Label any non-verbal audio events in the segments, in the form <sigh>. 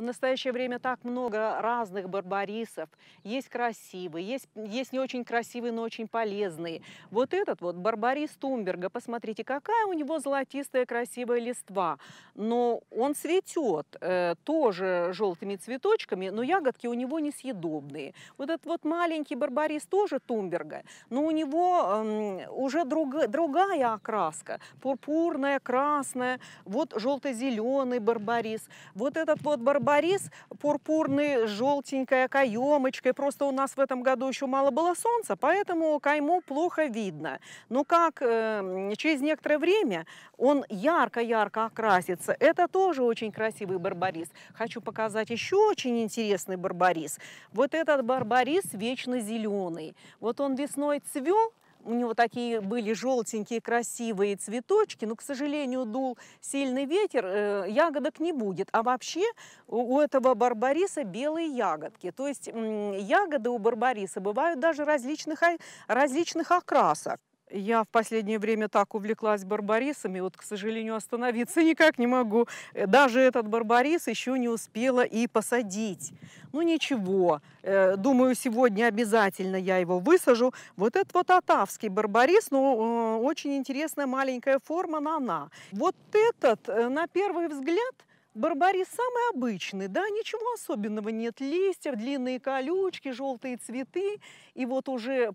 В настоящее время так много разных барбарисов. Есть красивые, есть, есть не очень красивые, но очень полезные. Вот этот вот барбарис Тумберга, посмотрите, какая у него золотистая красивая листва. Но он цветет э, тоже желтыми цветочками, но ягодки у него несъедобные. Вот этот вот маленький барбарис тоже Тумберга, но у него э, уже друг, другая окраска. Пурпурная, красная, вот желто-зеленый барбарис. Вот этот вот барбарис барбарис пурпурный, желтенькая каемочкой. Просто у нас в этом году еще мало было солнца, поэтому кайму плохо видно. Но как э, через некоторое время он ярко-ярко окрасится. Это тоже очень красивый барбарис. Хочу показать еще очень интересный барбарис. Вот этот барбарис вечно зеленый. Вот он весной цвел, у него такие были желтенькие красивые цветочки, но, к сожалению, дул сильный ветер, э, ягодок не будет. А вообще у этого барбариса белые ягодки. То есть ягоды у барбариса бывают даже различных, а, различных окрасок. Я в последнее время так увлеклась барбарисами, вот, к сожалению, остановиться <laughs> никак не могу. Э, даже этот барбарис еще не успела и посадить. Ну ничего, э, думаю, сегодня обязательно я его высажу. Вот этот вот атавский барбарис, ну, э, очень интересная маленькая форма на она. Вот этот, на первый взгляд, Барбарис самый обычный, да, ничего особенного нет. Листья, длинные колючки, желтые цветы. И вот уже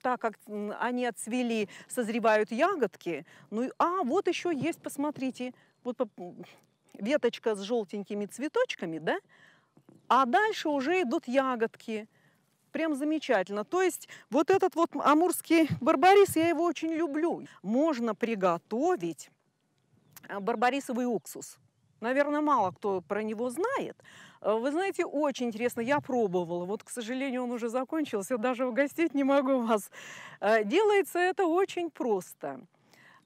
так как они отцвели, созревают ягодки. Ну, а вот еще есть, посмотрите, вот веточка с желтенькими цветочками, да, а дальше уже идут ягодки. Прям замечательно. То есть вот этот вот амурский барбарис, я его очень люблю. Можно приготовить а, барбарисовый уксус. Наверное, мало кто про него знает. Э, вы знаете, очень интересно, я пробовала. Вот, к сожалению, он уже закончился, даже угостить не могу вас. Э, делается это очень просто.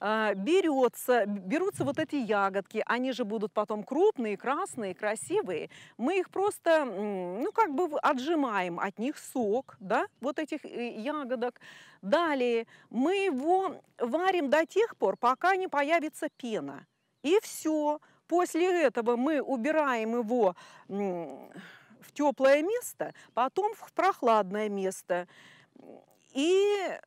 Э, Берется, берутся вот эти ягодки, они же будут потом крупные, красные, красивые. Мы их просто, ну, как бы отжимаем от них сок, да, вот этих ягодок. Далее мы его варим до тех пор, пока не появится пена. И все. После этого мы убираем его в теплое место, потом в прохладное место. И э,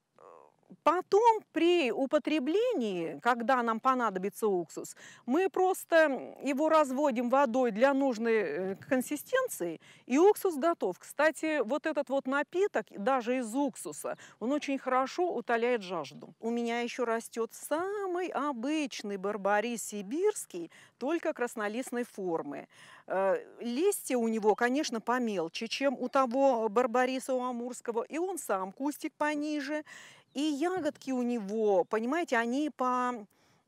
Потом при употреблении, когда нам понадобится уксус, мы просто его разводим водой для нужной э, консистенции, и уксус готов. Кстати, вот этот вот напиток, даже из уксуса, он очень хорошо утоляет жажду. У меня еще растет сад, самый обычный барбарис сибирский, только краснолистной формы. Э, листья у него, конечно, помелче, чем у того барбариса у амурского, и он сам кустик пониже. И ягодки у него, понимаете, они по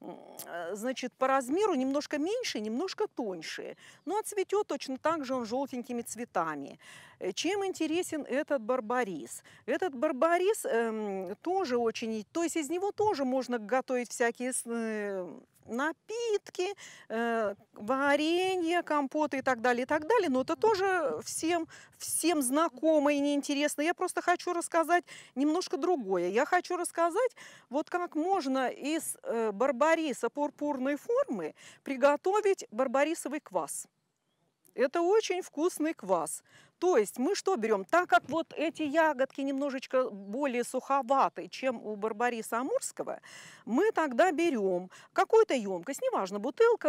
Э, значит, по размеру немножко меньше, немножко тоньше. Ну, а цветет точно так же он желтенькими цветами. Э, чем интересен этот барбарис? Этот барбарис эм, тоже очень... То есть из него тоже можно готовить всякие... Э, напитки, э, варенье, компоты и так далее, и так далее. Но это тоже всем, всем знакомо и неинтересно. Я просто хочу рассказать немножко другое. Я хочу рассказать, вот как можно из э, барбариса пурпурной формы приготовить барбарисовый квас. Это очень вкусный квас. То есть мы что берем? Так как вот эти ягодки немножечко более суховаты, чем у барбариса амурского, мы тогда берем какую-то емкость, неважно, бутылка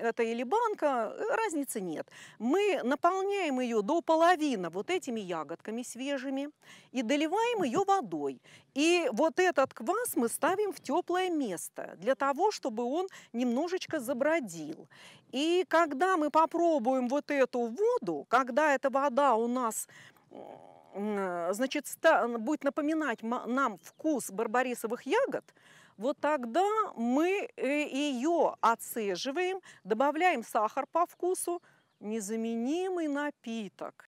это или банка, э, разницы нет. Мы наполняем ее до половины вот этими ягодками свежими и доливаем ее водой. И вот этот квас мы ставим в теплое место для того, чтобы он немножечко забродил. И когда мы попробуем вот эту воду, когда эта вода когда у нас значит, будет напоминать нам вкус барбарисовых ягод, вот тогда мы э, ее отцеживаем, добавляем сахар по вкусу, незаменимый напиток.